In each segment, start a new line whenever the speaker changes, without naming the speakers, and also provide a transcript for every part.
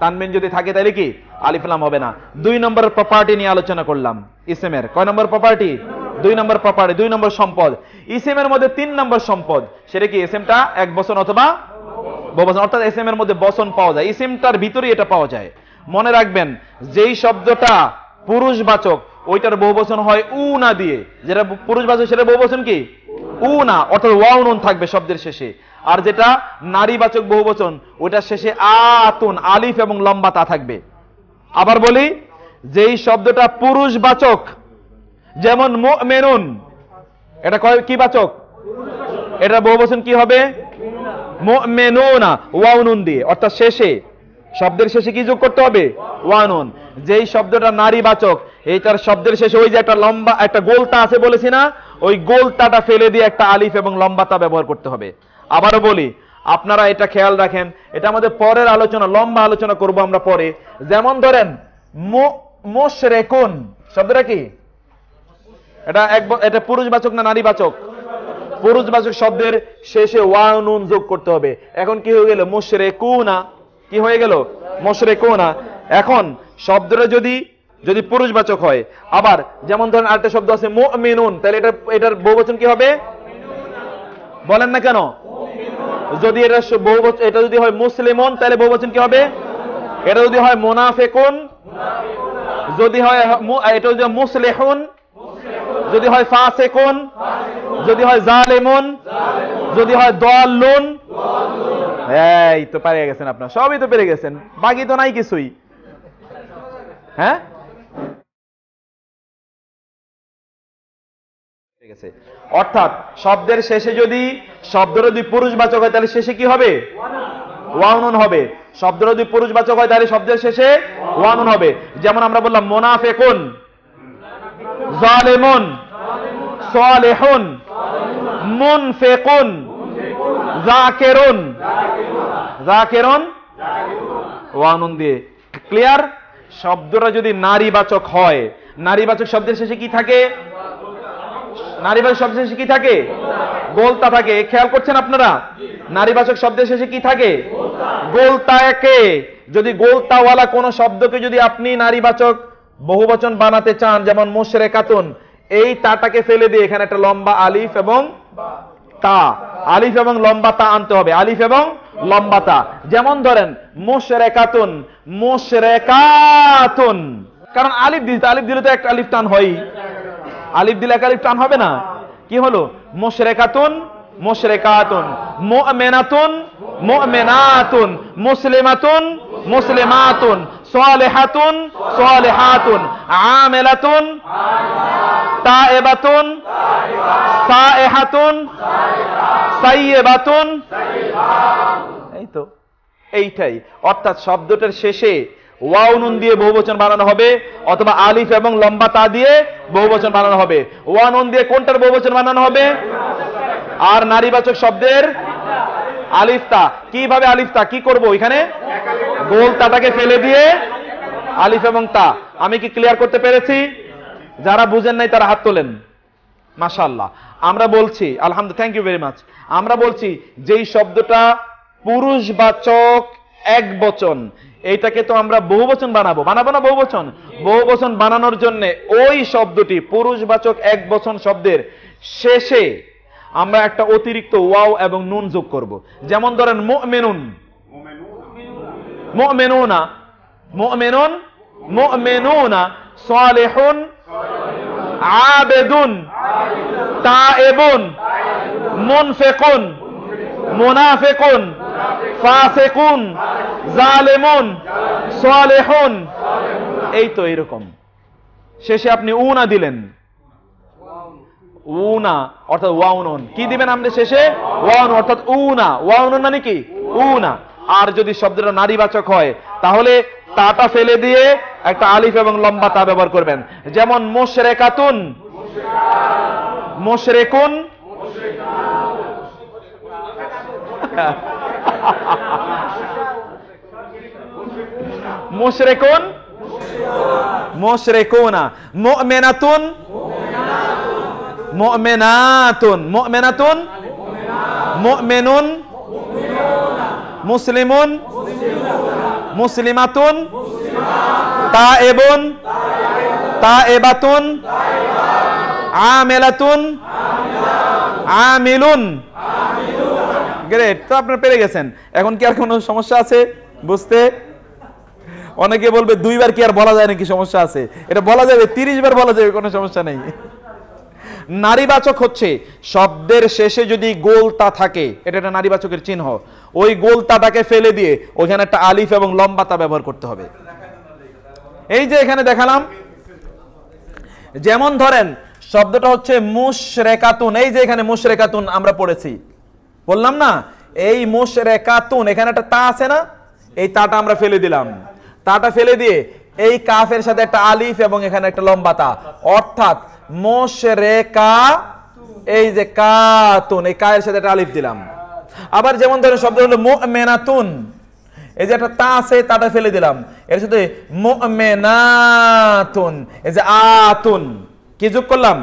তানমিন যদি থাকে তাহলে কি আলিফলাম হবে না দুই নম্বর প্রপার্টি নিয়ে আলোচনা করলাম ইসেমের কয় নম্বর প্রপার্টি দুই নম্বর প্রপার্টি দুই নম্বর সম্পদ ইসেমের মধ্যে তিন নম্বর সম্পদ সেটা কি এসএমটা এক বছর অথবা ববচন অর্থাৎ এর মধ্যে বসন পাওয়া যায় ইসেমটার ভিতরে এটা পাওয়া যায় মনে রাখবেন যেই শব্দটা পুরুষবাচক ওইটার বহু বহুবচন হয় উ না দিয়ে যেটা পুরুষবাচক সেটা বহু বহুবচন কি উ না অর্থাৎ ওয়াউন থাকবে শব্দের শেষে আর যেটা নারীবাচক বহুবচন ওটা শেষে আতুন আলিফ এবং লম্বা তা থাকবে আবার বলি যেই শব্দটা পুরুষবাচক যেমন মেনুন এটা কি বাচক এটা বহুবচন কি হবে মেনুনা ওয়াউনুন দিয়ে অর্থাৎ শেষে শব্দের শেষে কি যোগ করতে হবে ওয়ানুন যেই শব্দটা নারী নারীবাচক এইটার শব্দের শেষে ওই যে একটা লম্বা একটা গোলতা আছে বলেছি না ওই গোলতাটা ফেলে দিয়ে একটা আলিফ এবং লম্বাতা ব্যবহার করতে হবে আবারও বলি আপনারা এটা খেয়াল রাখেন এটা আমাদের পরের আলোচনা লম্বা আলোচনা করব আমরা পরে যেমন ধরেন শব্দটা কি এটা এক এটা পুরুষবাচক না নারীবাচক পুরুষবাচক শব্দের শেষে ওয়ানুন যোগ করতে হবে এখন কি হয়ে গেল কুনা কি হয়ে গেল কুনা এখন শব্দটা যদি যদি পুরুষবাচক হয় আবার যেমন ধরেন আরেকটা শব্দ আছে মো মেনুন তাহলে এটা এটার বচন কি হবে বলেন না কেন যদি এটা বহু বচন এটা যদি হয় মুসলিমন তাহলে বহু বচন কি হবে এটা যদি হয় মোনাফেকুন যদি হয় এটা যদি মুসলেহুন যদি হয় ফাসেকুন যদি হয় জালেমুন যদি হয় দলুন এই তো পেরে গেছেন আপনার সবই তো পেরে গেছেন বাকি তো নাই কিছুই হ্যাঁ গেছে অর্থাৎ শব্দের শেষে যদি শব্দ যদি পুরুষবাচক হয় তাহলে শেষে কি হবে ওয়ানুন হবে শব্দ যদি পুরুষবাচক হয় তাহলে শব্দের শেষে ওয়ানুন হবে যেমন আমরা বললাম মোনাফেকুন জালেমুন সালেহুন মুনফেকুন জাকেরুন জাকেরুন ওয়ানুন দিয়ে ক্লিয়ার শব্দটা যদি নারীবাচক হয় নারীবাচক শব্দের শেষে কি থাকে নারীবাচক শব্দের শেষে কি থাকে গোলতা থাকে খেয়াল করছেন আপনারা নারীবাচক শব্দের শেষে কি থাকে গোলতা একে যদি গোলতাওয়ালা কোন শব্দকে যদি আপনি নারীবাচক বহুবচন বানাতে চান যেমন মোশের কাতুন এই তাটাকে ফেলে দিয়ে এখানে একটা লম্বা আলিফ এবং তা আলিফ এবং লম্বা তা আনতে হবে আলিফ এবং লম্বা তা যেমন ধরেন মোশের কাতুন মোশের কাতুন কারণ আলিফ দিতে আলিফ দিলে তো একটা আলিফ টান হয় আলিফ দিলে এক আলিফ টান হবে না কি হলো কাতুন মোশরেকাতুন মোশরেকাতুন মুমিনাতুন মুমিনাতুন মুসলিমাতুন মুসলিমাতুন সালেহাতুন তা এ হাতুন সাই সাইয়েবাতুন এই তো এইটাই অর্থাৎ শব্দটার শেষে নুন দিয়ে বহুবচন বানানো হবে অথবা আলিফ এবং লম্বা তা দিয়ে বহুবচন বানানো হবে ওয়ানুন দিয়ে কোনটার বহুবচন বানানো হবে আর নারীবাচক শব্দের আলিফতা কিভাবে আলিফতা কি করব এখানে গোল তাটাকে ফেলে দিয়ে আলিফ এবং তা আমি কি ক্লিয়ার করতে পেরেছি যারা বুঝেন নাই তারা হাত তোলেন মাশাল্লাহ আমরা বলছি আলহামদুল থ্যাংক ইউ ভেরি মাচ আমরা বলছি যেই শব্দটা পুরুষবাচক এক বচন এইটাকে তো আমরা বহু বচন বানাবো বানাবো না বহু বচন বহু বচন বানানোর জন্য ওই শব্দটি পুরুষবাচক এক বচন শব্দের শেষে আমরা একটা অতিরিক্ত ওয়াও এবং নুন যোগ করব। যেমন ধরেন মেনুন মেনুনা মেনুন মেনুনা সালেহুন আবেদুন তায়েবুন মোনা মুনাফেকুন ফাসেকুন জালেমুন সালেহুন এই তো এরকম শেষে আপনি উনা দিলেন উনা অর্থাৎ ওয়াউনন কি দিবেন আমাদের শেষে ওয়াউন অর্থাৎ উনা ওয়াউনন মানে কি উনা আর যদি শব্দটা নারীবাচক হয় তাহলে তাটা ফেলে দিয়ে একটা আলিফ এবং লম্বা তা ব্যবহার করবেন যেমন মোশরেকাতুন মোশরেকুন Musyrikun Musyrikuna Mu'minatun Mu'minatun Mu'minatun Mu'minun Muslimun Muslimatun Ta'ibun Ta'ibatun Amilatun Amilun great তো আপনার পেরে গেছেন এখন কি আর কোনো সমস্যা আছে বুঝতে অনেকে বলবে দুইবার কি আর বলা যায় নাকি সমস্যা আছে এটা বলা যাবে তিরিশ বার বলা যাবে কোনো সমস্যা নেই নারীবাচক হচ্ছে শব্দের শেষে যদি গোলতা থাকে এটা একটা নারীবাচকের চিহ্ন ওই গোলতাটাকে ফেলে দিয়ে ওইখানে একটা আলিফ এবং লম্বাতা ব্যবহার করতে হবে এই যে এখানে দেখালাম যেমন ধরেন শব্দটা হচ্ছে মুশরেকাতুন এই যে এখানে মুশরেকাতুন আমরা পড়েছি বললাম না এই মোশ রেকাতুন এখানে একটা তা আছে না এই তাটা আমরা ফেলে দিলাম তাটা ফেলে দিয়ে এই কাফের সাথে একটা আলিফ এবং এখানে একটা লম্বা তা অর্থাৎ মোশ রেকা এই যে কাতুন এই কায়ের সাথে একটা আলিফ দিলাম আবার যেমন ধরেন শব্দ হলো মেনাতুন এই যে একটা তা আছে তাটা ফেলে দিলাম এর সাথে মেনাতুন এই যে আতুন কি যোগ করলাম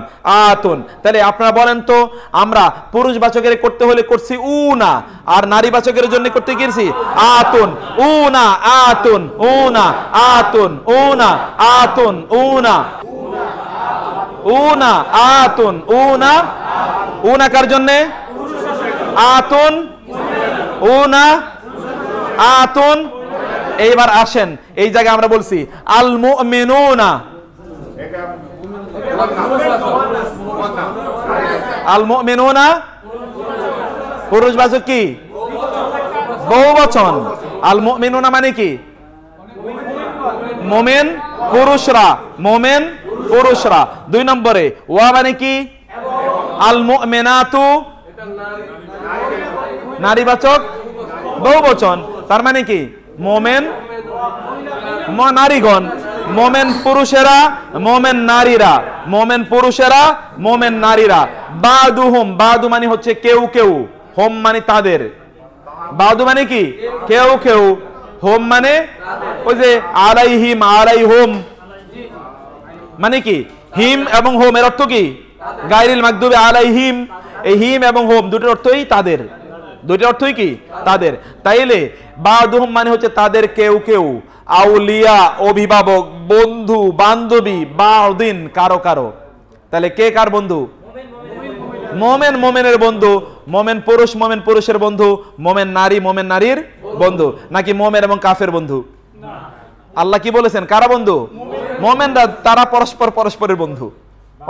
আতুন তাহলে আপনারা বলেন তো আমরা পুরুষ বাচকের করতে হলে করছি উ না আর নারী বাচকের জন্য করতে গিয়েছি আতুন উ না আতুন উ না আতুন উ না আতুন উ না উ না আতুন উ না উ না কার জন্য আতুন উ না আতুন এইবার আসেন এই জায়গায় আমরা বলছি আল মুমিনুনা আল পুরুষ বাচক কি বহুবচন আল না মানে কি মোমেন পুরুষরা মোমেন পুরুষরা দুই নম্বরে ওয়া মানে কি আল বাচক বহু বহুবচন তার মানে কি মোমেন নারীগণ মোমেন পুরুষেরা মোমেন নারীরা মোমেন পুরুষেরা মোমেন নারীরা বাদু হোম বাদু মানে হচ্ছে কেউ কেউ হোম মানে তাদের বাদু মানে কি কেউ কেউ হোম মানে ওই যে আড়াই হিম আড়াই হোম মানে কি হিম এবং হোম এর অর্থ কি গাইরিল মাকদুবে আড়াই হিম এই হিম এবং হোম দুটোর অর্থই তাদের দুইটার অর্থই কি তাদের তাইলে হোম মানে হচ্ছে তাদের কেউ কেউ আউলিয়া অভিভাবক বন্ধু বান্ধবী দিন কারো কারো তাহলে কে কার বন্ধু মোমেন মোমেনের বন্ধু মোমেন পুরুষ মোমেন পুরুষের বন্ধু মোমেন নারী মোমেন নারীর বন্ধু নাকি মোমেন এবং কাফের বন্ধু আল্লাহ কি বলেছেন কারা বন্ধু মোমেনরা তারা পরস্পর পরস্পরের বন্ধু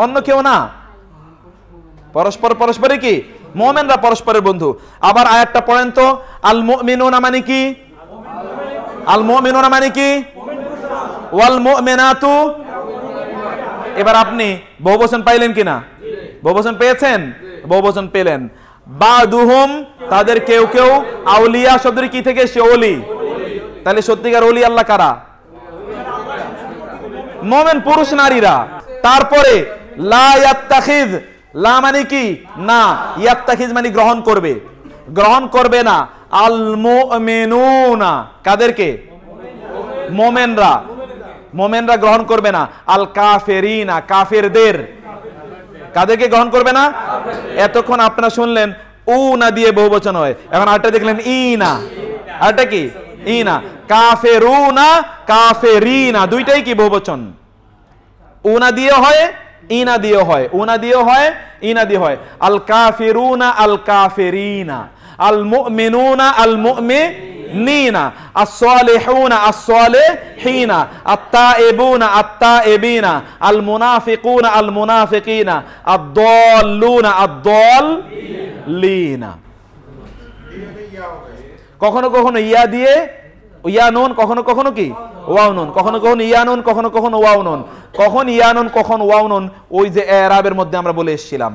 অন্য কেউ না পরস্পর পরস্পরে কি মোমেনরা পরস্পরের বন্ধু আবার আয়াতটা পড়েন তো আল না মানে কি আল মোমেনুনা মানে কি ওয়াল তু এবার আপনি বহু বচন পাইলেন কিনা বহু বচন পেয়েছেন বহু বচন পেলেন বা দুহুম তাদের কেউ কেউ আউলিয়া শব্দের কি থেকে সে অলি তাহলে সত্যিকার অলি আল্লাহ কারা মোমেন পুরুষ নারীরা তারপরে লা ইয়াত্তাখিজ লা মানে কি না ইয়াত মানে গ্রহণ করবে গ্রহণ করবে না আল মোমেনুনা কাদেরকে মোমেনরা মোমেনরা গ্রহণ করবে না আল কাফেরিনা কাফেরদের কাদেরকে গ্রহণ করবে না এতক্ষণ আপনারা শুনলেন উ না দিয়ে বহুবচন হয় এখন আরেকটা দেখলেন ই না আরেকটা কি ই না কাফেরু না কাফেরিনা দুইটাই কি বহুবচন উনা দিয়ে হয় ইনা দিয়ে হয় উনা দিয়ে হয় ইনা দিয়ে হয় আল কাফেরুনা আল কাফেরিনা আল মুমিনুনা আল মুমিনিনা আস-সালিহুনা আস-সালিহিনা আত-তাইবুনা আত-তাইবিনা আল মুনাফিকুনা আল মুনাফিকিনা আদ-দাল্লুনা আদ-দাল্লিনা কখনো কখনো ইয়া দিয়ে ইয়া নুন কখনো কখনো কি ওয়াও নুন কখনো কখনো ইয়া নুন কখনো কখনো ওয়াও নুন কখন ইয়া নুন কখন ওয়াও নুন ওই যে এরাবের মধ্যে আমরা বলে এসেছিলাম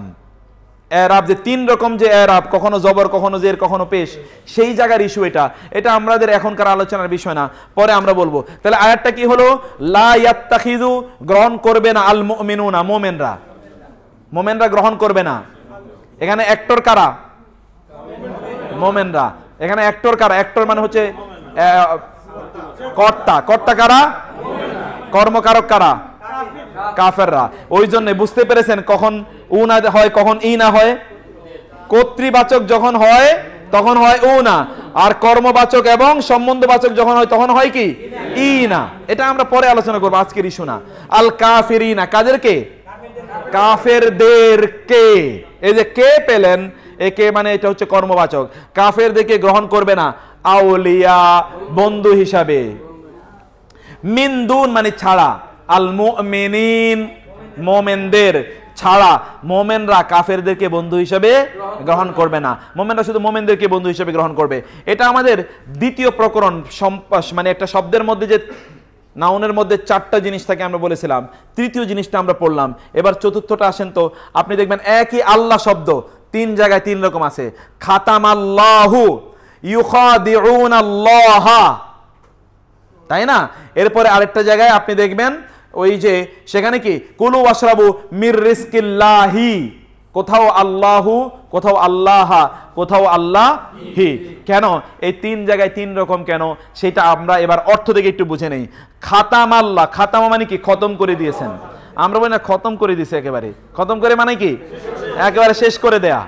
এরাব যে তিন রকম যে এরাব কখনো জবর কখনো জের কখনো পেশ সেই জায়গার ইস্যু এটা এটা আমাদের এখনকার আলোচনার বিষয় না পরে আমরা বলবো তাহলে আয়াতটা কি হলো ইয়াতাকিদু গ্রহণ করবে না আল মোমেনুনা মোমেনরা মোমেনরা গ্রহণ করবে না এখানে অ্যাক্টর কারা মোমেনরা এখানে অ্যাক্টর কারা অ্যাক্টর মানে হচ্ছে কর্তা কর্তা কারা কর্মকারক কারা কাফেররা ওই জন্য বুঝতে পেরেছেন কখন উ না হয় কখন ই না হয় কর্তৃবাচক যখন হয় তখন হয় উ না আর কর্মবাচক এবং সম্বন্ধবাচক যখন হয় তখন হয় কি ই না এটা আমরা পরে আলোচনা করবো আজকের ইস্যু না আল কাফের না কে এই যে কে পেলেন এ কে মানে এটা হচ্ছে কর্মবাচক কাফের কাফেরদেরকে গ্রহণ করবে না আউলিয়া বন্ধু হিসাবে মিন্দুন মানে ছাড়া আল মুমিনিন মোমেনদের ছাড়া মোমেনরা কাফেরদেরকে বন্ধু হিসেবে গ্রহণ করবে না মোমেনরা শুধু মোমেনদেরকে বন্ধু হিসেবে গ্রহণ করবে এটা আমাদের দ্বিতীয় প্রকরণ মানে একটা শব্দের মধ্যে যে নাউনের মধ্যে চারটা জিনিস থাকে আমরা বলেছিলাম তৃতীয় জিনিসটা আমরা পড়লাম এবার চতুর্থটা আসেন তো আপনি দেখবেন একই আল্লাহ শব্দ তিন জায়গায় তিন রকম আছে খাতাম আল্লাহু ইউখাদিউন আল্লাহ তাই না এরপরে আরেকটা জায়গায় আপনি দেখবেন ওই যে সেখানে কি কুলু আশরাবু মির রিস্কিল্লাহি কোথাও আল্লাহু কোথাও আল্লাহা কোথাও আল্লাহ হি কেন এই তিন জায়গায় তিন রকম কেন সেটা আমরা এবার অর্থ থেকে একটু বুঝে নেই খাতাম আল্লাহ খাতামা মানে কি খতম করে দিয়েছেন আমরা বলি না খতম করে দিয়েছি একেবারে খতম করে মানে কি একেবারে শেষ করে দেয়া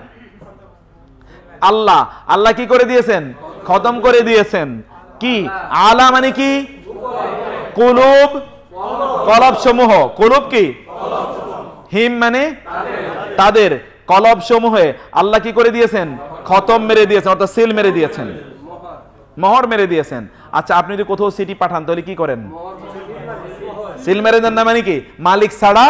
আল্লাহ আল্লাহ কি করে দিয়েছেন খতম করে দিয়েছেন কি আলা মানে কি কুলুব কলব সমূহ কলব কি হিম মানে তাদের কলব সমূহে আল্লাহ কি করে দিয়েছেন খতম মেরে দিয়েছেন অর্থাৎ সিল মেরে দিয়েছেন মহর মেরে দিয়েছেন আচ্ছা আপনি যদি কোথাও সিটি পাঠান তাহলে কি করেন সিল মেরে দেন না মানে কি মালিক ছাড়া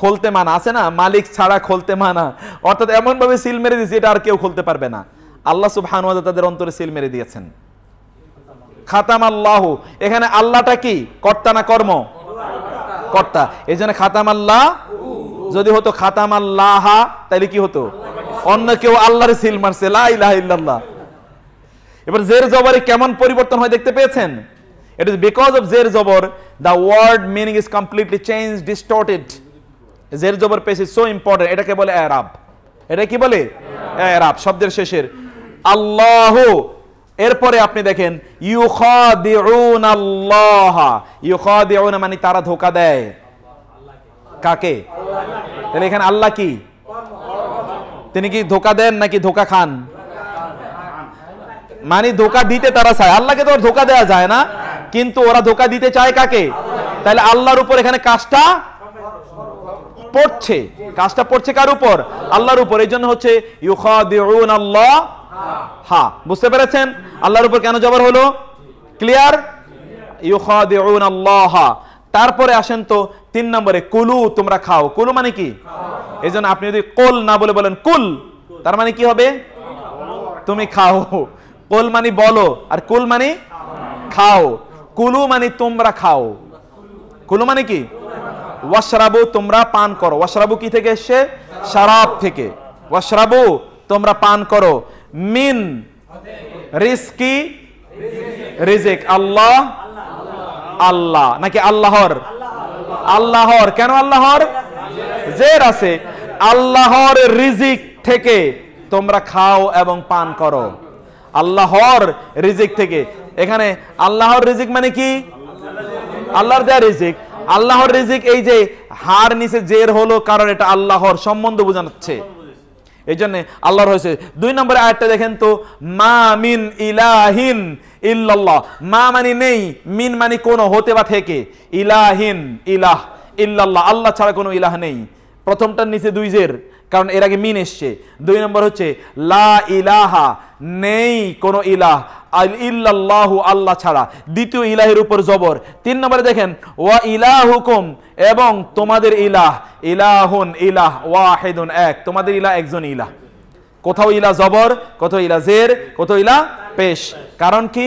খোলতে মানা আছে না মালিক ছাড়া খোলতে মানা অর্থাৎ এমন ভাবে সিল মেরে দিয়েছে এটা আর কেউ খুলতে পারবে না আল্লাহ সুবহান তাদের অন্তরে সিল মেরে দিয়েছেন খাতাম আল্লাহ এখানে আল্লাহটা কি কর্তা না কর্ম কর্তা এই জন্য খাতাম আল্লাহ যদি হতো খাতাম আল্লাহ তাহলে কি হতো অন্য কেউ আল্লাহর সিল মারছে লাহ এবার জের জবরে কেমন পরিবর্তন হয় দেখতে পেয়েছেন ইট ইজ বিকজ অফ জের জবর the word meaning is completely change distorted জের জবর পেস ইজ সো ইম্পর্টেন্ট এটাকে বলে অ্যারাব এটা কি বলে অ্যারাব শব্দের শেষের আল্লাহ এরপরে আপনি দেখেন ইউখাদিউনা মানে তারা ধোকা দেয় কাকে তাহলে এখানে আল্লাহ কি তিনি কি ধোকা দেন নাকি ধোকা খান মানে ধোকা দিতে তারা চায় আল্লাহকে তো ধোকা দেওয়া যায় না কিন্তু ওরা ধোকা দিতে চায় কাকে তাহলে আল্লাহর উপর এখানে কাজটা পড়ছে কাজটা পড়ছে কার উপর আল্লাহর উপর এই জন্য হচ্ছে ইউখাদিউন আল্লাহ হা বুঝতে পেরেছেন আল্লাহর উপর কেন জবর হলো ক্লিয়ার তারপরে আসেন তো তিন নম্বরে কুলু তোমরা খাও কুলু মানে কি এই জন্য আপনি যদি কোল না বলে বলেন কুল তার মানে কি হবে তুমি খাও কোল মানে বলো আর কুল মানে খাও কুলু মানে তোমরা খাও কুলু মানে কি ওয়াশরাবু তোমরা পান করো ওয়াশরাবু কি থেকে এসছে শারাব থেকে ওয়াশরাবু তোমরা পান করো মিন রিস্কি রিজিক আল্লাহ আল্লাহ নাকি আল্লাহর আল্লাহর কেন আল্লাহর জের আছে আল্লাহর রিজিক থেকে তোমরা খাও এবং পান করো আল্লাহর রিজিক থেকে এখানে আল্লাহর রিজিক মানে কি আল্লাহর যা রিজিক আল্লাহর রিজিক এই যে হার নিচে জের হলো কারণ এটা আল্লাহর সম্বন্ধ বোঝাচ্ছে এই জন্যে আল্লাহর হয়েছে দুই নম্বরে আয়টা দেখেন তো মা মিন ইলাহিন ইল্লাল্লাহ মা মানে নেই মিন মানে কোনো হতে বা থেকে ইলাহিন ইলাহ ইল্লাল্লাহ আল্লাহ ছাড়া কোনো ইলাহ নেই প্রথমটার নিচে দুই জের কারণ এর আগে মিন এসছে দুই নম্বর হচ্ছে লা ইলাহা নেই কোনো ইলাহ আল ইল্লাল্লাহু আল্লাহ ছাড়া দ্বিতীয় ইলাহের উপর জবর তিন নম্বরে দেখেন ওয়া হুকুম এবং তোমাদের ইলাহ ইলাহুন ইলাহ ওয়াহেদুন এক তোমাদের ইলাহ একজন ইলাহ কোথাও ইলা জবর কোথাও ইলা জের কোথাও ইলা পেশ কারণ কি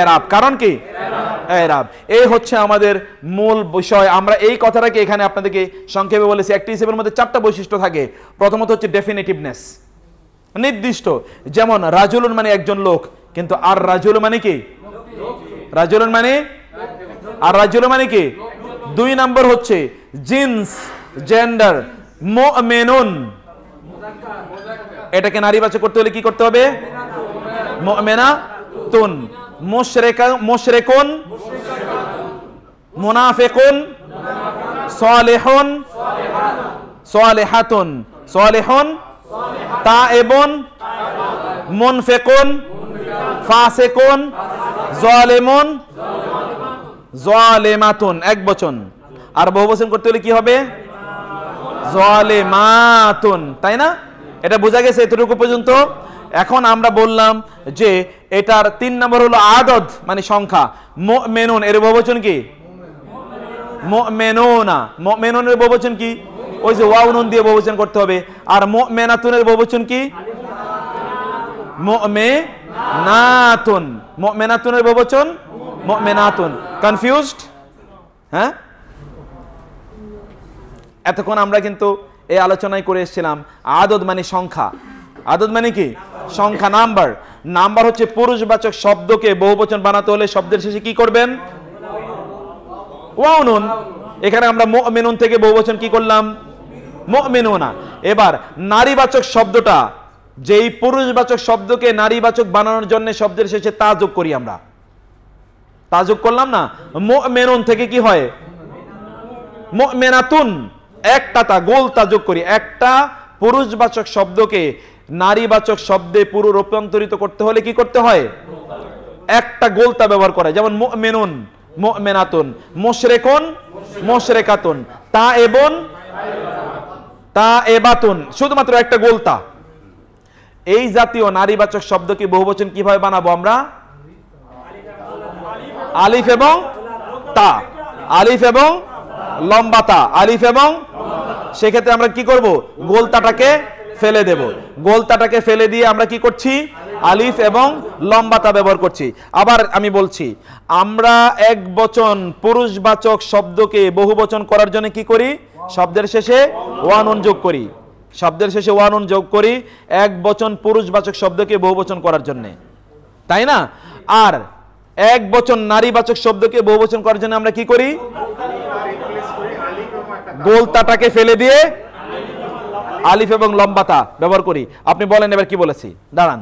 এরাব কারণ কি এরাব এই হচ্ছে আমাদের মূল বিষয় আমরা এই কথাটাকে এখানে আপনাদেরকে সংক্ষেপে বলেছি একটি হিসেবের মধ্যে চারটা বৈশিষ্ট্য থাকে প্রথমত হচ্ছে ডেফিনেটিভনেস নির্দিষ্ট যেমন রাজুলুন মানে একজন লোক কিন্তু আর রাজুল মানে কি রাজুলুন মানে আর রাজুল মানে কি দুই নম্বর হচ্ছে জিন্স জেন্ডার মেনুন এটাকে নারীবাচক করতে হলে কি করতে হবে মেনা তুন মোশরেকন মোনাফেকন সলেহন সলেহাতন সলেহন তা এবন মনফেকন ফাসেকন জলেমন জলেমাতুন এক বচন আর বহু বচন করতে হলে কি হবে জলেমাতুন তাই না এটা বোঝা গেছে এতটুকু পর্যন্ত এখন আমরা বললাম যে এটার তিন নম্বর হলো আদদ মানে সংখ্যা মেনুন এর বহুবচন কি মেনোনা মেনুনের বহুবচন কি ওই যে ওয়া ওয়াউনুন দিয়ে বহুবচন করতে হবে আর মেনাতুনের বহুবচন কি মে নাতুন মেনাতুনের বহুবচন মেনাতুন কনফিউজড হ্যাঁ এতক্ষণ আমরা কিন্তু এই আলোচনায় করে এসেছিলাম আদত মানে সংখ্যা আদত মানে কি সংখ্যা নাম্বার নাম্বার হচ্ছে পুরুষবাচক শব্দকে বহুবচন বানাতে হলে শব্দের শেষে কি করবেন ওয়াউনুন এখানে আমরা মেনুন থেকে বহুবচন কি করলাম মেনুনা এবার নারীবাচক শব্দটা যেই পুরুষবাচক শব্দকে নারীবাচক বানানোর জন্য শব্দের শেষে তা যোগ করি আমরা তা যোগ করলাম না মেনুন থেকে কি হয় মেনাতুন একটা তা গোল তা যোগ করি একটা পুরুষবাচক শব্দকে নারীবাচক শব্দে পুরো রূপান্তরিত করতে হলে কি করতে হয় একটা গোলতা ব্যবহার করে যেমন মেনুন মেনাতুন মোশরেকন মোশরেকাতুন তা এবন তা এবাতুন শুধুমাত্র একটা গোলতা এই জাতীয় নারীবাচক শব্দকে বহুবচন কিভাবে বানাবো আমরা আলিফ এবং তা আলিফ এবং লম্বা তা আলিফ এবং সেক্ষেত্রে আমরা কি করব গোলতাটাকে ফেলে দেব গোলতাটাকে ফেলে দিয়ে আমরা কি করছি আলিফ এবং লম্বাতা ব্যবহার করছি আবার আমি বলছি আমরা এক বচন পুরুষবাচক শব্দকে বহু বচন করার জন্য কি করি শব্দের শেষে ওয়ানুন যোগ করি শব্দের শেষে ওয়ানুন যোগ করি এক বচন পুরুষবাচক শব্দকে বহু বচন করার জন্যে তাই না আর এক বচন নারীবাচক শব্দকে বহু বচন করার জন্য আমরা কি করি গোলতাটাকে ফেলে দিয়ে আলিফ এবং লম্বাতা ব্যবহার করি আপনি বলেন এবার কি বলেছি দাঁড়ান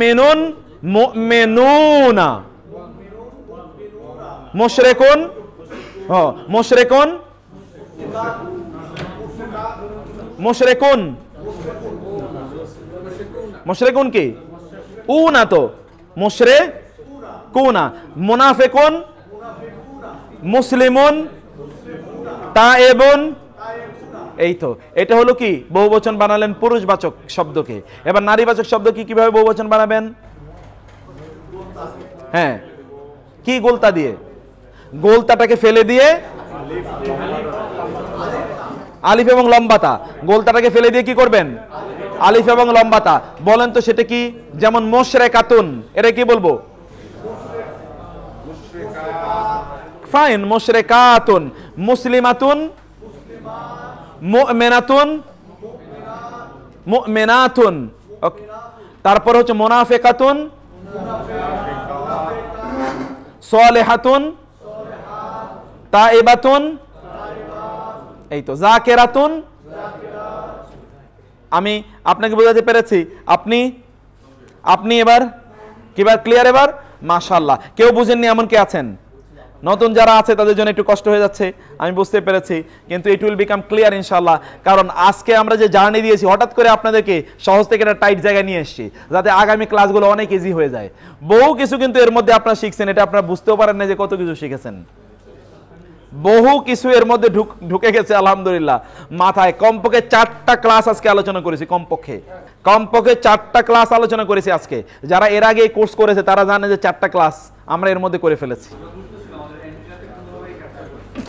মেনুন মেনুনা মোশরেকুন মোশরেকুন মোশরেকুন মোশরেকুন কি উনা তো মোশরে কুনা মোনাফেকুন মুসলিমুন তা এবন এই তো এটা হলো কি বহুবচন বানালেন পুরুষবাচক শব্দকে এবার নারীবাচক শব্দ কি কিভাবে বহুবচন বানাবেন হ্যাঁ কি গোলতা দিয়ে গোলতাটাকে ফেলে দিয়ে আলিফ এবং লম্বাতা গোলতাটাকে ফেলে দিয়ে কি করবেন আলিফ এবং লম্বাতা বলেন তো সেটা কি যেমন মোশরে কাতুন এটা কি বলবো ফাইন কাতুন মুসলিমাতুন আতুন মুমিনাতুন তারপর হচ্ছে তা সলেহাতুন তাইবাতুন এই তো জাকেরাতুন আমি আপনাকে বোঝাতে পেরেছি আপনি আপনি এবার কিবার ক্লিয়ার এবার মাশাল্লাহ কেউ বুঝেননি এমন কে আছেন নতুন যারা আছে তাদের জন্য একটু কষ্ট হয়ে যাচ্ছে আমি বুঝতে পেরেছি কিন্তু ইট উইল বিকাম ক্লিয়ার ইনশাল্লাহ কারণ আজকে আমরা যে জার্নি দিয়েছি হঠাৎ করে আপনাদেরকে সহজ থেকে একটা টাইট জায়গায় নিয়ে এসেছি যাতে আগামী ক্লাসগুলো অনেক ইজি হয়ে যায় বহু কিছু কিন্তু এর মধ্যে আপনারা শিখছেন এটা আপনারা বুঝতেও পারেন না যে কত কিছু শিখেছেন বহু কিছু এর মধ্যে ঢুকে গেছে আলহামদুলিল্লাহ মাথায় কমপক্ষে চারটা ক্লাস আজকে আলোচনা করেছি কমপক্ষে কমপক্ষে চারটা ক্লাস আলোচনা করেছি আজকে যারা এর আগে কোর্স করেছে তারা জানে যে চারটা ক্লাস আমরা এর মধ্যে করে ফেলেছি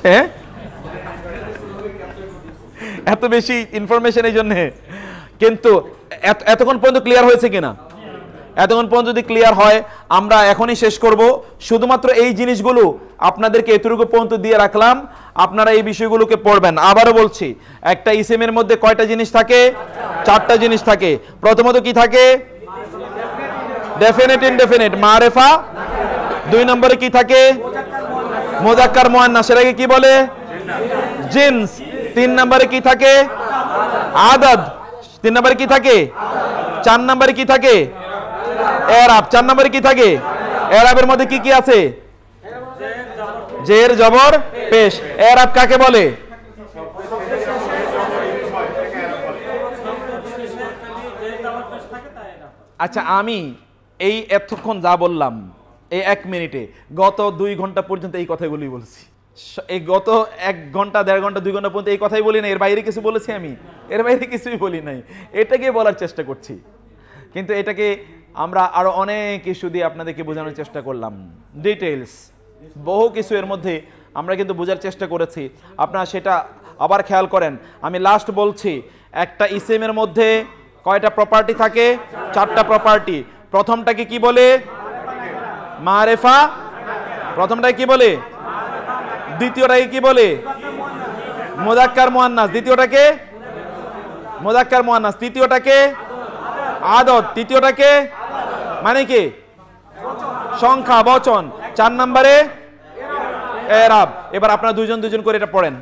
হ্যাঁ এত বেশি ইনফরমেশন এই জন্যে কিন্তু এতক্ষণ পর্যন্ত ক্লিয়ার হয়েছে কিনা এতক্ষণ পর্যন্ত যদি ক্লিয়ার হয় আমরা এখনই শেষ করব শুধুমাত্র এই জিনিসগুলো আপনাদেরকে এতটুকু পর্যন্ত দিয়ে রাখলাম আপনারা এই বিষয়গুলোকে পড়বেন আবারও বলছি একটা ইসিএম e এর মধ্যে কয়টা জিনিস থাকে চারটা জিনিস থাকে প্রথমত কি থাকে ডেফিনেট ইনডেফিনেট মারেফা দুই নম্বরে কি থাকে মোজাক্কার মোয়ান্না সেটাকে কি বলে জিন্স তিন নম্বরে কি থাকে আদাদ তিন নম্বরে কি থাকে চার নম্বরে কি থাকে এরাব চার নম্বরে কি থাকে এরাবের মধ্যে কি কি আছে জের জবর পেশ এরাব কাকে বলে আচ্ছা আমি এই এতক্ষণ যা বললাম এই এক মিনিটে গত দুই ঘন্টা পর্যন্ত এই কথাগুলি বলছি এই গত এক ঘন্টা দেড় ঘন্টা দুই ঘন্টা পর্যন্ত এই কথাই বলি না এর বাইরে কিছু বলেছি আমি এর বাইরে কিছুই বলি নাই এটাকে বলার চেষ্টা করছি কিন্তু এটাকে আমরা আরও অনেক ইস্যু দিয়ে আপনাদেরকে বোঝানোর চেষ্টা করলাম ডিটেলস বহু কিছু এর মধ্যে আমরা কিন্তু বোঝার চেষ্টা করেছি আপনারা সেটা আবার খেয়াল করেন আমি লাস্ট বলছি একটা ইসিমের মধ্যে কয়টা প্রপার্টি থাকে চারটা প্রপার্টি প্রথমটাকে কি বলে মারেফা প্রথমটাই কি বলে দ্বিতীয়টাকে কি বলে মোদাক্কার মোয়ান্নাস দ্বিতীয়টাকে মোদাক্কার মোয়ান্নাস তৃতীয়টাকে আদত তৃতীয়টাকে মানে কি সংখ্যা বচন চার নম্বরে এরাব এবার আপনারা দুজন দুজন করে এটা পড়েন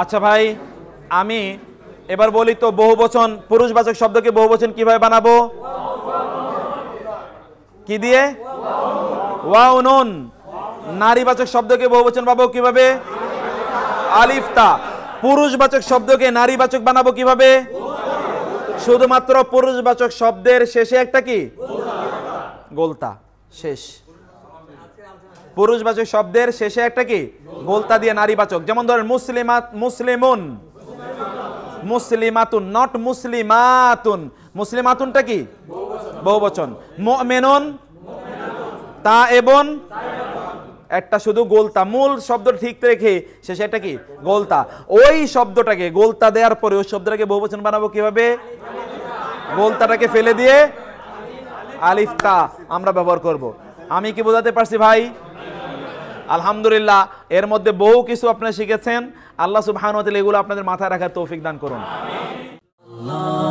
আচ্ছা ভাই আমি এবার বলি তো বহু বচন পুরুষবাচক শব্দকে বহু বচন কিভাবে বানাবো কি দিয়ে ওয়াও নুন নারীবাচক শব্দকে বহুবচন পাবো কিভাবে আলিফতা পুরুষবাচক শব্দকে নারীবাচক বানাবো কিভাবে শুধুমাত্র পুরুষবাচক শব্দের শেষে একটা কি গোলতা শেষ পুরুষবাচক শব্দের শেষে একটা কি গোলতা দিয়ে নারীবাচক যেমন ধরেন মুসলিমাত মুসলিমুন মুসলিমাতুন নট মুসলিমাতুন মুসলিমাতুনটা কি বহুবচন মেনন তা এবং একটা শুধু গোলতা মূল শব্দ ঠিক রেখে শেষে একটা কি গোলতা ওই শব্দটাকে গোলতা দেওয়ার পরে ওই শব্দটাকে বহুবচন বানাবো কিভাবে গোলতাটাকে ফেলে দিয়ে আলিফতা আমরা ব্যবহার করব আমি কি বোঝাতে পারছি ভাই আলহামদুলিল্লাহ এর মধ্যে বহু কিছু আপনি শিখেছেন আল্লাহ সুবাহানুয়াতাল এগুলো আপনাদের মাথায় রাখার তৌফিক দান করুন আল্লাহ